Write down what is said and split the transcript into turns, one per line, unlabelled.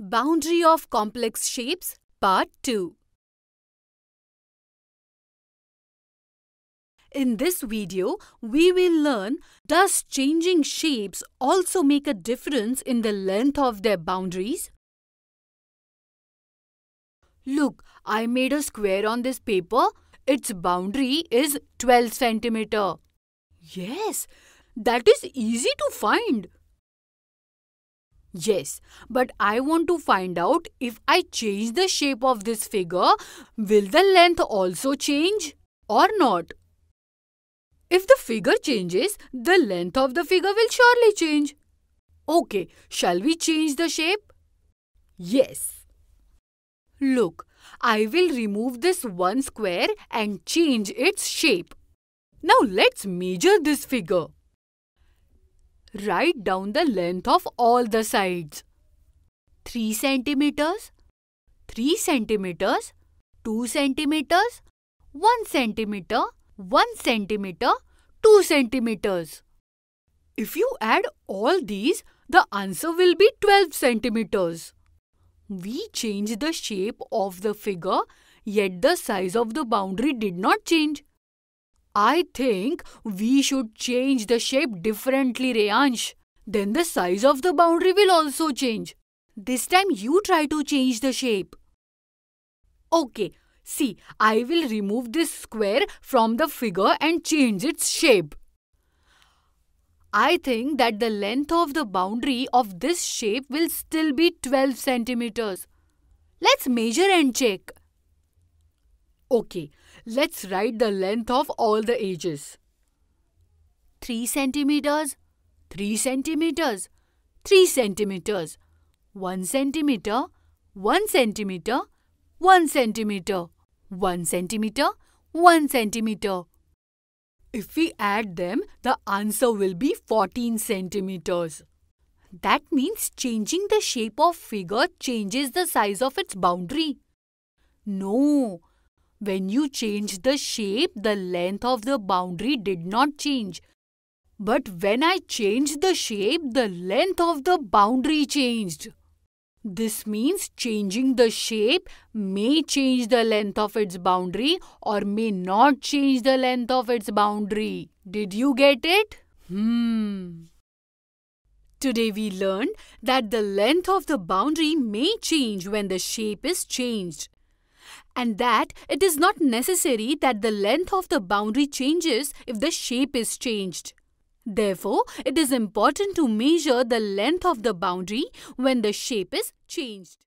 Boundary of Complex Shapes Part 2 In this video, we will learn does changing shapes also make a difference in the length of their boundaries? Look, I made a square on this paper. Its boundary is 12 centimeter. Yes, that is easy to find. Yes, but I want to find out if I change the shape of this figure, will the length also change or not? If the figure changes, the length of the figure will surely change. Okay, shall we change the shape? Yes. Look, I will remove this one square and change its shape. Now let's measure this figure. Write down the length of all the sides. 3 centimeters, 3 centimeters, 2 centimeters, 1 centimeter, 1 centimeter, 2 centimeters. If you add all these, the answer will be 12 centimeters. We changed the shape of the figure, yet the size of the boundary did not change. I think we should change the shape differently, Rayansh. Then the size of the boundary will also change. This time you try to change the shape. Okay, see, I will remove this square from the figure and change its shape. I think that the length of the boundary of this shape will still be 12 centimeters. Let's measure and check. Okay, Let's write the length of all the ages. 3 centimeters, 3 centimeters, 3 centimeters, 1 centimeter, 1 centimeter, 1 centimeter, 1 centimeter, 1 centimeter. If we add them, the answer will be 14 centimeters. That means changing the shape of figure changes the size of its boundary. No, when you changed the shape, the length of the boundary did not change. But when I changed the shape, the length of the boundary changed. This means changing the shape may change the length of its boundary or may not change the length of its boundary. Did you get it? Hmm. Today we learned that the length of the boundary may change when the shape is changed and that it is not necessary that the length of the boundary changes if the shape is changed. Therefore, it is important to measure the length of the boundary when the shape is changed.